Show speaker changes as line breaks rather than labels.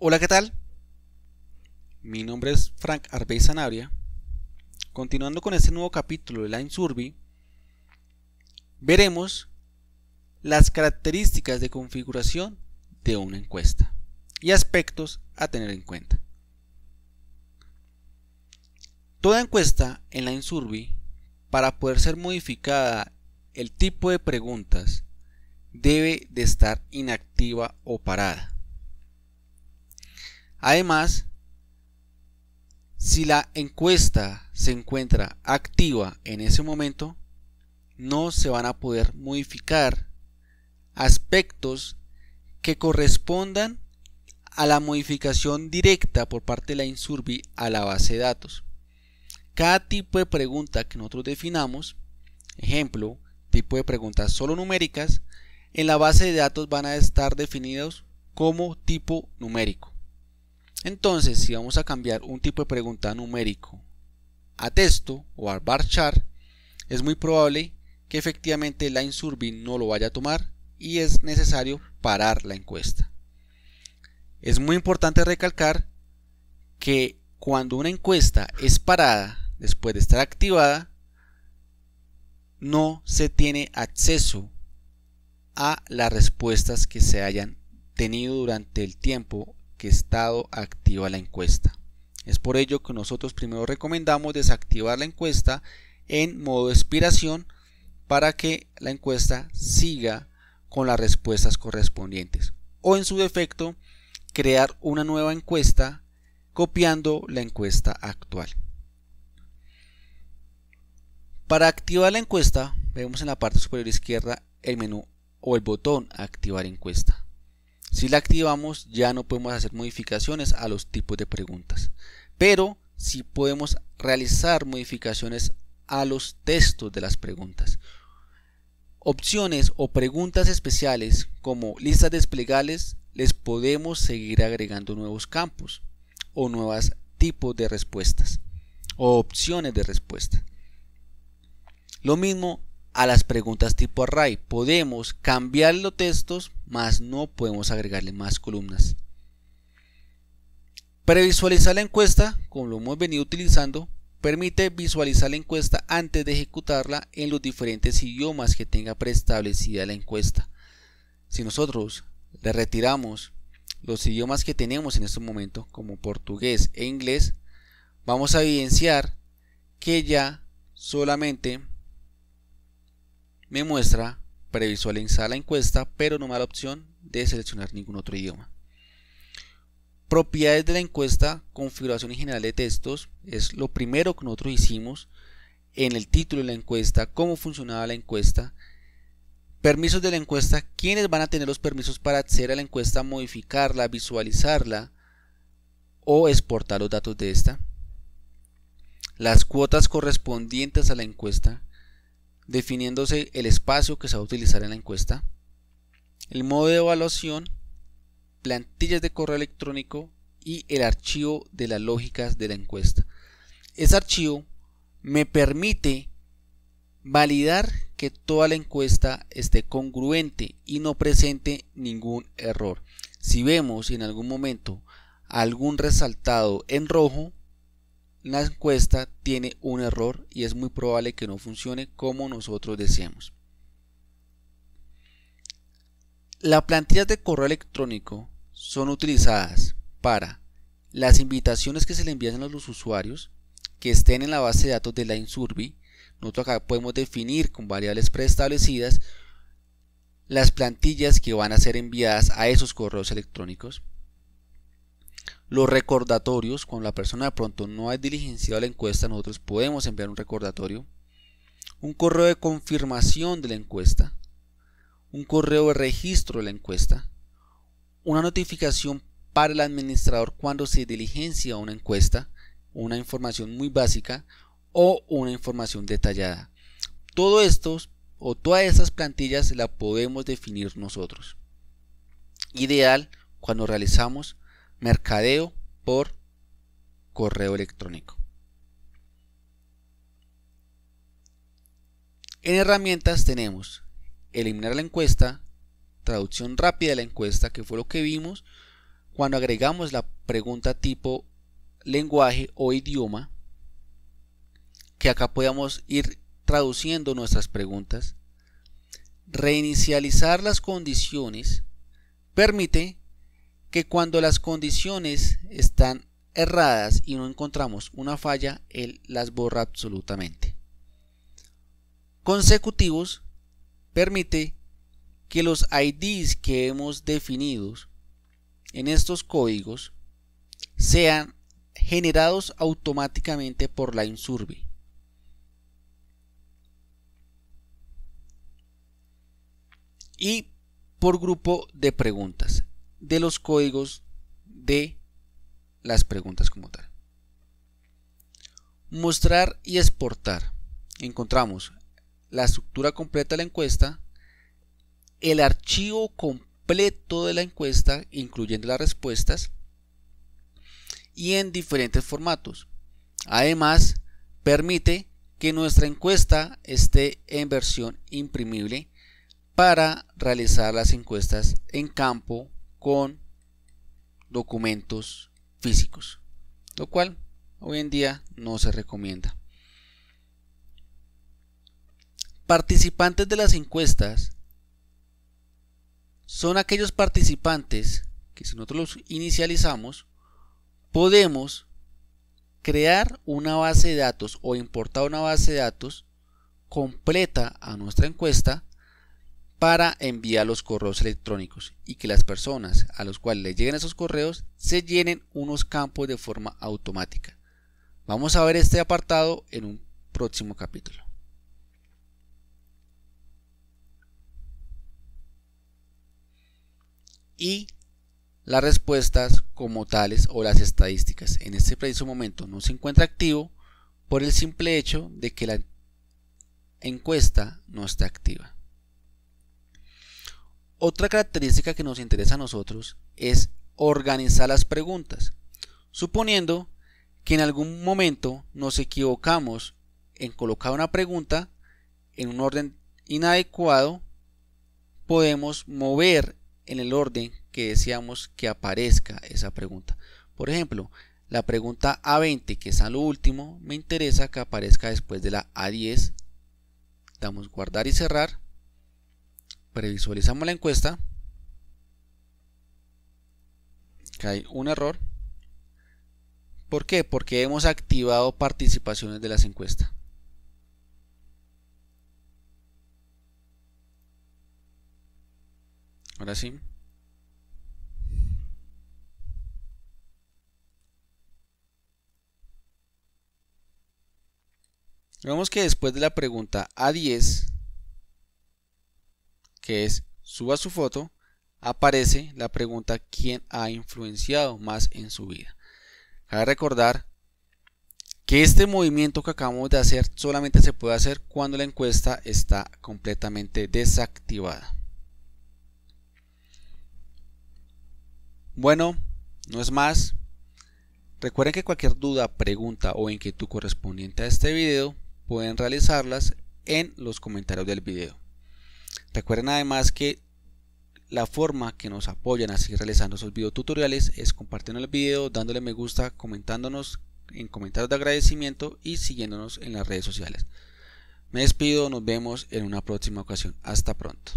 Hola, ¿qué tal? Mi nombre es Frank Arbey Sanabria. Continuando con este nuevo capítulo de Line Survey, veremos las características de configuración de una encuesta y aspectos a tener en cuenta. Toda encuesta en Line Survey, para poder ser modificada el tipo de preguntas, debe de estar inactiva o parada Además, si la encuesta se encuentra activa en ese momento, no se van a poder modificar aspectos que correspondan a la modificación directa por parte de la Insurbi a la base de datos. Cada tipo de pregunta que nosotros definamos, ejemplo, tipo de preguntas solo numéricas, en la base de datos van a estar definidos como tipo numérico. Entonces, si vamos a cambiar un tipo de pregunta numérico a texto o a bar chart, es muy probable que efectivamente la Insurbi no lo vaya a tomar y es necesario parar la encuesta. Es muy importante recalcar que cuando una encuesta es parada después de estar activada, no se tiene acceso a las respuestas que se hayan tenido durante el tiempo que estado activa la encuesta. Es por ello que nosotros primero recomendamos desactivar la encuesta en modo expiración para que la encuesta siga con las respuestas correspondientes. O en su defecto, crear una nueva encuesta copiando la encuesta actual. Para activar la encuesta, vemos en la parte superior izquierda el menú o el botón activar encuesta. Si la activamos ya no podemos hacer modificaciones a los tipos de preguntas, pero sí podemos realizar modificaciones a los textos de las preguntas. Opciones o preguntas especiales como listas desplegables les podemos seguir agregando nuevos campos o nuevos tipos de respuestas o opciones de respuesta. Lo mismo a las preguntas tipo array. Podemos cambiar los textos, mas no podemos agregarle más columnas. Previsualizar la encuesta, como lo hemos venido utilizando, permite visualizar la encuesta antes de ejecutarla en los diferentes idiomas que tenga preestablecida la encuesta. Si nosotros le retiramos los idiomas que tenemos en este momento, como portugués e inglés, vamos a evidenciar que ya solamente me muestra previsualizar la encuesta, pero no me da la opción de seleccionar ningún otro idioma. Propiedades de la encuesta, configuración general de textos, es lo primero que nosotros hicimos en el título de la encuesta, cómo funcionaba la encuesta, permisos de la encuesta, quiénes van a tener los permisos para acceder a la encuesta, modificarla, visualizarla o exportar los datos de esta, las cuotas correspondientes a la encuesta, definiéndose el espacio que se va a utilizar en la encuesta, el modo de evaluación, plantillas de correo electrónico y el archivo de las lógicas de la encuesta. Ese archivo me permite validar que toda la encuesta esté congruente y no presente ningún error. Si vemos en algún momento algún resaltado en rojo, la encuesta tiene un error y es muy probable que no funcione como nosotros deseamos. Las plantillas de correo electrónico son utilizadas para las invitaciones que se le envían a los usuarios que estén en la base de datos de la Insurbi. Nosotros acá podemos definir con variables preestablecidas las plantillas que van a ser enviadas a esos correos electrónicos. Los recordatorios, cuando la persona de pronto no ha diligenciado la encuesta, nosotros podemos enviar un recordatorio. Un correo de confirmación de la encuesta. Un correo de registro de la encuesta. Una notificación para el administrador cuando se diligencia una encuesta, una información muy básica o una información detallada. Todo esto o todas estas plantillas la podemos definir nosotros. Ideal cuando realizamos mercadeo por correo electrónico. En herramientas tenemos eliminar la encuesta, traducción rápida de la encuesta, que fue lo que vimos cuando agregamos la pregunta tipo lenguaje o idioma, que acá podamos ir traduciendo nuestras preguntas. Reinicializar las condiciones permite que cuando las condiciones están erradas y no encontramos una falla, él las borra absolutamente. Consecutivos permite que los IDs que hemos definido en estos códigos sean generados automáticamente por la insurvi y por grupo de preguntas de los códigos de las preguntas como tal. Mostrar y exportar. Encontramos la estructura completa de la encuesta, el archivo completo de la encuesta, incluyendo las respuestas, y en diferentes formatos. Además, permite que nuestra encuesta esté en versión imprimible para realizar las encuestas en campo con documentos físicos, lo cual hoy en día no se recomienda. Participantes de las encuestas son aquellos participantes que si nosotros los inicializamos, podemos crear una base de datos o importar una base de datos completa a nuestra encuesta para enviar los correos electrónicos y que las personas a los cuales les lleguen esos correos se llenen unos campos de forma automática. Vamos a ver este apartado en un próximo capítulo. Y las respuestas como tales o las estadísticas. En este preciso momento no se encuentra activo por el simple hecho de que la encuesta no está activa. Otra característica que nos interesa a nosotros es organizar las preguntas, suponiendo que en algún momento nos equivocamos en colocar una pregunta en un orden inadecuado, podemos mover en el orden que deseamos que aparezca esa pregunta. Por ejemplo, la pregunta A20, que es a lo último, me interesa que aparezca después de la A10. Damos guardar y cerrar previsualizamos la encuesta, que hay un error. ¿Por qué? Porque hemos activado participaciones de las encuestas. Ahora sí. Vemos que después de la pregunta A10, que es suba su foto, aparece la pregunta quién ha influenciado más en su vida. Cabe recordar que este movimiento que acabamos de hacer solamente se puede hacer cuando la encuesta está completamente desactivada. Bueno, no es más. Recuerden que cualquier duda, pregunta o inquietud correspondiente a este video pueden realizarlas en los comentarios del video. Recuerden además que la forma que nos apoyan a seguir realizando esos videotutoriales es compartiendo el video, dándole me gusta, comentándonos en comentarios de agradecimiento y siguiéndonos en las redes sociales. Me despido, nos vemos en una próxima ocasión. Hasta pronto.